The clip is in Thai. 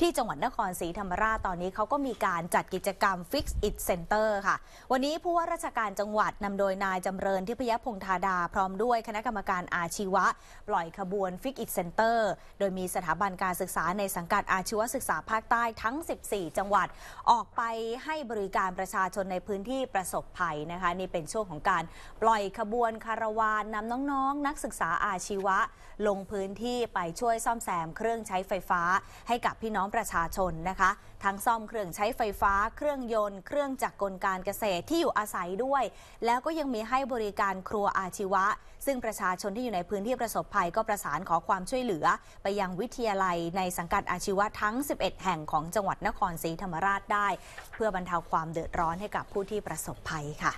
ที่จังหวัดนครศรีธรรมราชตอนนี้เขาก็มีการจัดกิจกรรม Fix It Center ค่ะ วันนี้ผู้ว่าราชการจังหวัดนำโดยนายจำเริญทิพยพงธาดา พร้อมด้วยคณะกรรมการอาชีวะ ปล่อยขบวน Fix It Center โดยมีสถาบันการศึกษาในสังกัดอาชีวศึกษาภาคใต้ทั้ง 14 จังหวัดออกไปให้บริการประชาชนในพื้นที่ประสบภัยนะคะนี่เป็นช่วงของการ ปล่อยขบวนคาราวานนำน้องๆ นักศึกษาอาชีวะ ลงพื้นที่ไปช่วยซ่อมแซมเครื่องใช้ไฟฟ้าให้กับพี่น้ององประชาชนนะคะ ทั้งซ่อมเครื่องใช้ไฟฟ้า เครื่องยนต์เครื่องจักรกลการเกษตรที่อยู่อาศัยด้วย แล้วก็ยังมีให้บริการครัวอาชีวะ ซึ่งประชาชนที่อยู่ในพื้นที่ประสบภัยก็ประสานขอความช่วยเหลือไปยังวิทยาลัย ในสังกัดอาชีวะทั้ง 11 แห่งของจังหวัดนครศรีธรรมราชได้ เพื่อบรรเทาความเดือดร้อนให้กับผู้ที่ประสบภัยค่ะ